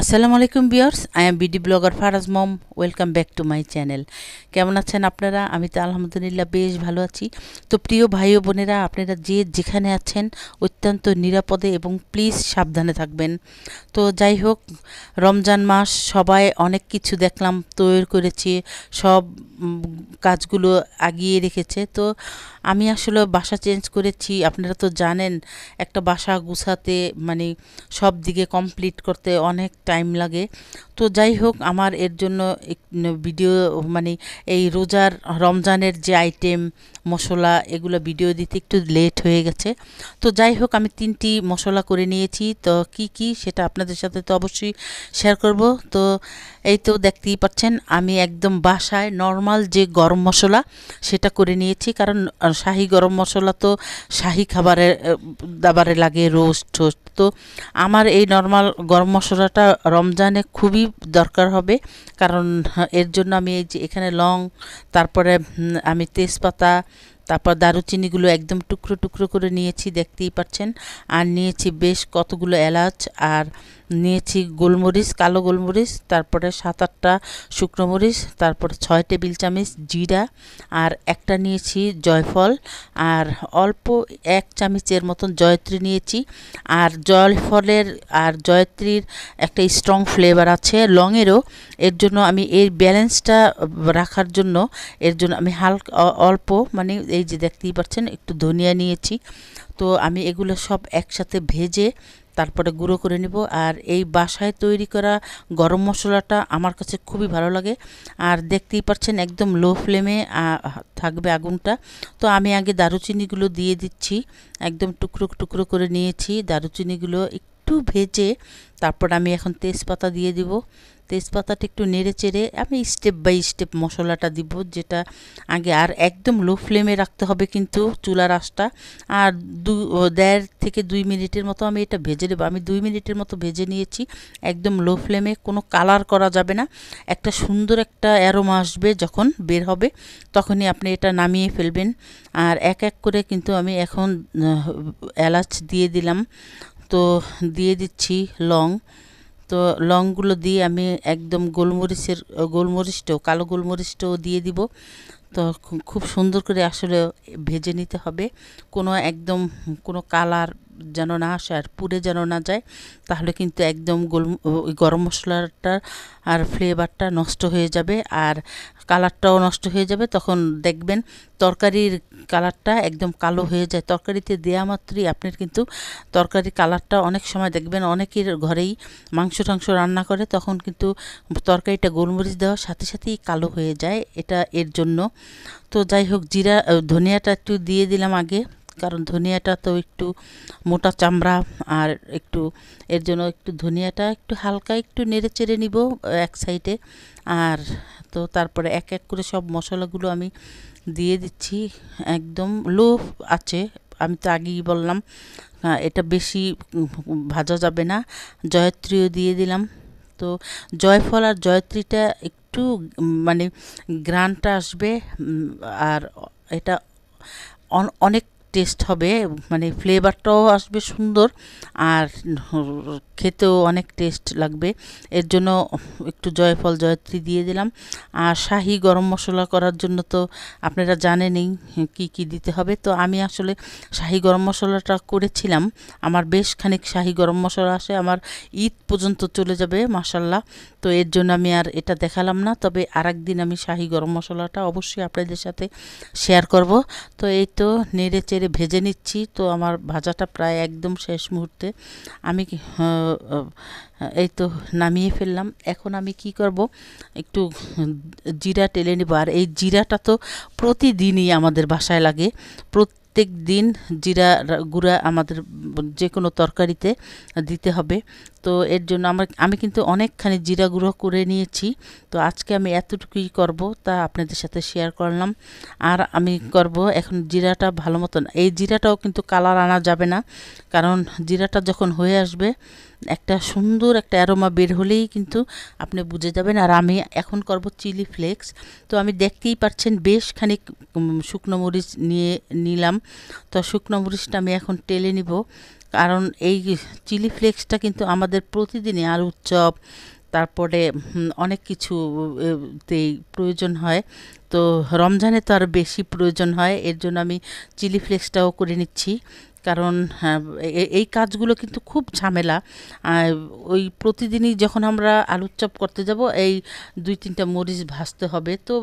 আসসালামু আলাইকুম viewers I am BD blogger Faraz মম welcome back to my channel কেমন আছেন আপনারা আমি তো আলহামদুলিল্লাহ বেশ ভালো আছি তো প্রিয় ভাই ও বোনেরা আপনারা যে যেখানে আছেন অত্যন্ত নিরাপদে এবং প্লিজ সাবধানে থাকবেন তো যাই হোক রমজান মাস সবাই অনেক কিছু দেখলাম তৈরি করেছে সব কাজগুলো আগিয়ে রেখেছে তো আমি আসলে বাসা চেঞ্জ করেছি আপনারা তো জানেন একটা বাসা গুছাতে মানে সব দিকে কমপ্লিট করতে অনেক টাইম লাগে তো যাই হোক আমার এর জন্য ভিডিও মানে এই রোজার রমজানের যে আইটেম মশলা এগুলো ভিডিও দিতে একটু লেট হয়ে গেছে তো যাই হোক আমি তিনটি মশলা করে নিয়েছি তো কি কি সেটা আপনাদের সাথে তো অবশ্যই শেয়ার করব তো এই তো দেখতেই পাচ্ছেন আমি একদম বাসায় নর্মাল যে গরম মশলা সেটা করে নিয়েছি কারণ শাহি গরম মশলা তো শাহি খাবারে দাবারে লাগে রোস্ট টোস্ট তো আমার এই নর্মাল গরম মশলাটা রমজানে খুবই দরকার হবে কারণ এর জন্য আমি এই যে এখানে লং তারপরে আমি তেজপাতা তারপর দারুচিনিগুলো একদম টুকরো টুকরো করে নিয়েছি দেখতেই পাচ্ছেন আর নিয়েছি বেশ কতগুলো এলাচ আর নিয়েছি গোলমরিচ কালো গোলমরিচ তারপরে সাত আটটা শুকনো মরিচ তারপরে ছয় টেবিল চামচ জিরা আর একটা নিয়েছি জয়ফল আর অল্প এক চামচের মতন জয়ত্রী নিয়েছি আর জয়ফলের আর জয়ত্রীর একটা স্ট্রং ফ্লেভার আছে লংয়েরও এর জন্য আমি এই ব্যালেন্সটা রাখার জন্য এর জন্য আমি হালকা অল্প মানে এই যে দেখতেই পাচ্ছেন একটু ধনিয়া নিয়েছি তো আমি এগুলো সব একসাথে ভেজে তারপরে গুঁড়ো করে নিব আর এই বাসায় তৈরি করা গরম মশলাটা আমার কাছে খুবই ভালো লাগে আর দেখতেই পাচ্ছেন একদম লো ফ্লেমে থাকবে আগুনটা তো আমি আগে দারুচিনিগুলো দিয়ে দিচ্ছি একদম টুকরো টুকরো করে নিয়েছি দারুচিনিগুলো একটু ভেজে তারপর আমি এখন তেজপাতা দিয়ে দিব তেজপাতাটা একটু নেড়ে চেড়ে আমি স্টেপ বাই স্টেপ মশলাটা দিব যেটা আগে আর একদম লো ফ্লেমে রাখতে হবে কিন্তু চুলা রাসটা আর দু দেড় থেকে দুই মিনিটের মতো আমি এটা ভেজে দেবো আমি দুই মিনিটের মতো ভেজে নিয়েছি একদম লো ফ্লেমে কোনো কালার করা যাবে না একটা সুন্দর একটা অ্যারোমা আসবে যখন বের হবে তখনই আপনি এটা নামিয়ে ফেলবেন আর এক এক করে কিন্তু আমি এখন এলাচ দিয়ে দিলাম তো দিয়ে দিচ্ছি লং তো লংগুলো দিয়ে আমি একদম গোলমরিচের গোলমরিচটাও কালো গোলমরিচটাও দিয়ে দিব তো খুব সুন্দর করে আসলে ভেজে নিতে হবে কোনো একদম কোনো কালার যেন না আসে আর পুড়ে যেন না যায় তাহলে কিন্তু একদম গোল গরম মশলাটার আর ফ্লেভারটা নষ্ট হয়ে যাবে আর কালারটাও নষ্ট হয়ে যাবে তখন দেখবেন তরকারির কালারটা একদম কালো হয়ে যায় তরকারিতে দেওয়া মাত্রই আপনার কিন্তু তরকারির কালারটা অনেক সময় দেখবেন অনেকের ঘরেই মাংস টাংস রান্না করে তখন কিন্তু তরকারিটা গোলমরিচ দেওয়ার সাথে সাথেই কালো হয়ে যায় এটা এর জন্য তো যাই হোক জিরা ধনিয়াটা একটু দিয়ে দিলাম আগে কারণ ধনিয়াটা তো একটু মোটা চামড়া আর একটু এর জন্য একটু ধনিয়াটা একটু হালকা একটু নেড়ে চেড়ে নিব এক সাইডে আর তো তারপরে এক এক করে সব মশলাগুলো আমি দিয়ে দিচ্ছি একদম লো আছে আমি তো আগেই বললাম এটা বেশি ভাজা যাবে না জয়ত্রীও দিয়ে দিলাম তো জয়ফল আর জয়ত্রীটা একটু মানে গ্রানটা আসবে আর এটা অনেক টেস্ট হবে মানে ফ্লেভারটাও আসবে সুন্দর আর খেতেও অনেক টেস্ট লাগবে এর জন্য একটু জয়ফল জয়ত্রী দিয়ে দিলাম আর শাহি গরম মশলা করার জন্য তো আপনারা জানেনই কি কি দিতে হবে তো আমি আসলে শাহি গরম মশলাটা করেছিলাম আমার বেশ খানিক শাহি গরম মশলা আসে আমার ঈদ পর্যন্ত চলে যাবে মাসাল্লাহ তো এর জন্য আমি আর এটা দেখালাম না তবে আর একদিন আমি শাহি গরম মশলাটা অবশ্যই আপনাদের সাথে শেয়ার করব তো এই তো নেড়ে নেড়ে ভেজে নিচ্ছি তো আমার ভাজাটা প্রায় একদম শেষ মুহূর্তে আমি হ্যাঁ, এই তো নামিয়ে ফেললাম এখন আমি কি করব একটু জিরা টেলে নেব আর এই জিরাটা তো প্রতিদিনই আমাদের বাসায় লাগে প্রত্যেক দিন জিরা গুঁড়া আমাদের যে কোনো তরকারিতে দিতে হবে তো এর জন্য আমার আমি কিন্তু অনেকখানি জিরা গুঁড়ো করে নিয়েছি তো আজকে আমি এতটুকুই করব তা আপনাদের সাথে শেয়ার করলাম আর আমি করব এখন জিরাটা ভালো মতন এই জিরাটাও কিন্তু কালার আনা যাবে না কারণ জিরাটা যখন হয়ে আসবে একটা সুন্দর একটা অ্যারোমা বের হলেই কিন্তু আপনি বুঝে যাবেন আর আমি এখন করব চিলি ফ্লেক্স তো আমি দেখতেই পাচ্ছেন বেশ খানিক শুকনো মরিচ নিয়ে নিলাম তো শুকনো মরিচটা আমি এখন টেলে নিব কারণ এই চিলি ফ্লেক্সটা কিন্তু আমাদের প্রতিদিনই আলুর চপ তারপরে অনেক কিছুতেই প্রয়োজন হয় তো রমজানে তো আর বেশি প্রয়োজন হয় এর জন্য আমি চিলি ফ্লেক্সটাও করে নিচ্ছি কারণ হ্যাঁ, এই কাজগুলো কিন্তু খুব ঝামেলা ওই প্রতিদিনই যখন আমরা আলুর চপ করতে যাব এই দুই তিনটা মরিচ ভাজতে হবে তো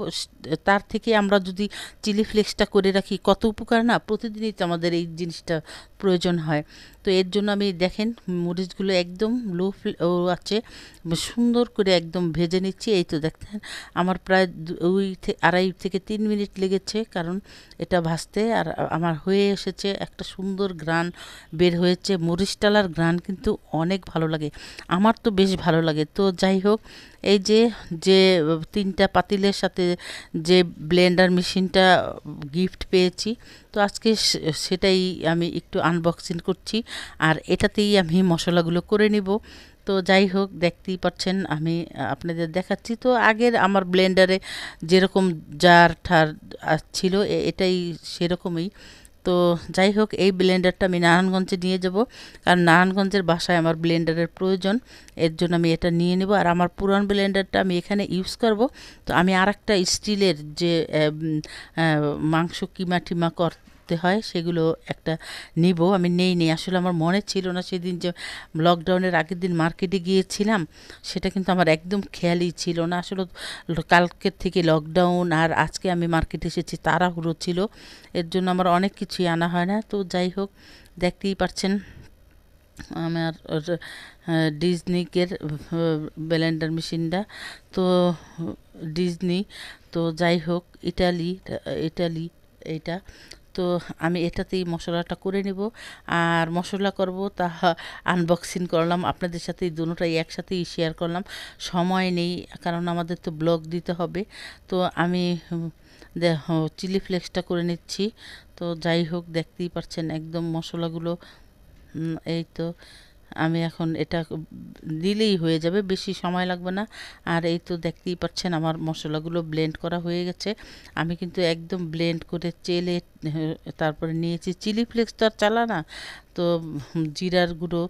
তার থেকে আমরা যদি চিলি ফ্লেক্সটা করে রাখি কত উপকার না প্রতিদিনই তো আমাদের এই জিনিসটা প্রয়োজন হয় তো এর জন্য আমি দেখেন মরিচগুলো একদম লো আছে সুন্দর করে একদম ভেজে নিচ্ছি এই তো দেখেন আমার প্রায় দুই আড়াই থেকে তিন মিনিট লেগেছে কারণ এটা ভাজতে আর আমার হয়ে এসেছে একটা সুন্দর গ্রান বের হয়েছে মরিচ টালার গ্রান কিন্তু অনেক ভালো লাগে আমার তো বেশ ভালো লাগে তো যাই হোক এই যে যে তিনটা পাতিলের সাথে যে ব্লেন্ডার মেশিনটা গিফট পেয়েছি তো আজকে সেটাই আমি একটু আনবক্সিং করছি আর এটাতেই আমি মশলাগুলো করে নিব তো যাই হোক দেখতেই পাচ্ছেন আমি আপনাদের দেখাচ্ছি তো আগের আমার ব্লেন্ডারে যেরকম জার ঠার ছিল এটাই সেরকমই তো যাই হোক এই ব্লেন্ডারটা আমি নারায়ণগঞ্জে নিয়ে যাব কারণ নারায়ণগঞ্জের বাসায় আমার ব্লেন্ডারের প্রয়োজন এর জন্য আমি এটা নিয়ে নেব আর আমার পুরান ব্লেন্ডারটা আমি এখানে ইউজ করব তো আমি আর স্টিলের যে মাংস কিমা টিমা কর করতে হয় সেগুলো একটা নিব আমি নেই নেই আসলে আমার মনে ছিল না সেদিন যে লকডাউনের আগের দিন মার্কেটে গিয়েছিলাম সেটা কিন্তু আমার একদম খেয়ালই ছিল না আসলে কালকের থেকে লকডাউন আর আজকে আমি মার্কেটে এসেছি তাড়াহুড়ো ছিল এর জন্য আমার অনেক কিছুই আনা হয় না তো যাই হোক দেখতেই পাচ্ছেন আমার ডিজনিকের ব্লেন্ডার মেশিনটা তো ডিজনি তো যাই হোক ইটালি ইটালি এটা তো আমি এটাতেই মশলাটা করে নেব আর মশলা করব তা আনবক্সিং করলাম আপনাদের সাথে এই দুটোটাই একসাথেই শেয়ার করলাম সময় নেই কারণ আমাদের তো ব্লগ দিতে হবে তো আমি চিলি ফ্লেক্সটা করে নিচ্ছি তো যাই হোক দেখতেই পারছেন একদম মশলাগুলো এই তো আমি এখন এটা দিলেই হয়ে যাবে বেশি সময় লাগবে না আর এই তো দেখতেই পাচ্ছেন আমার মশলাগুলো ব্লেন্ড করা হয়ে গেছে আমি কিন্তু একদম ব্লেন্ড করে চেলে তারপরে নিয়েছি চিলি ফ্লেক্স তো আর চালা না তো জিরার গুঁড়ো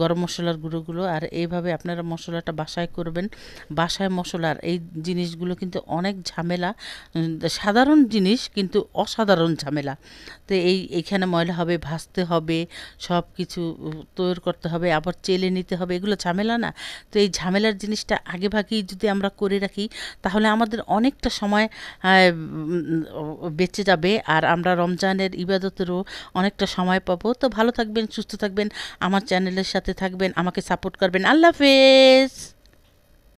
গরম মশলার গুঁড়োগুলো আর এইভাবে আপনারা মশলাটা বাসায় করবেন বাসায় মশলার এই জিনিসগুলো কিন্তু অনেক ঝামেলা সাধারণ জিনিস কিন্তু অসাধারণ ঝামেলা তো এই এখানে ময়লা হবে ভাজতে হবে সব কিছু তৈরি করতে হবে আবার চেলে নিতে হবে এগুলো ঝামেলা না তো এই ঝামেলার জিনিসটা আগেভাগেই যদি আমরা করে রাখি তাহলে আমাদের অনেকটা সময় বেঁচে যাবে আর আমরা রমজানের ইবাদতেরও অনেকটা সময় পাবো তো ভালো থাকবে থাকবেন সুস্থ থাকবেন আমার চ্যানেলের সাথে থাকবেন আমাকে সাপোর্ট করবেন আল্লাহ হাফেজ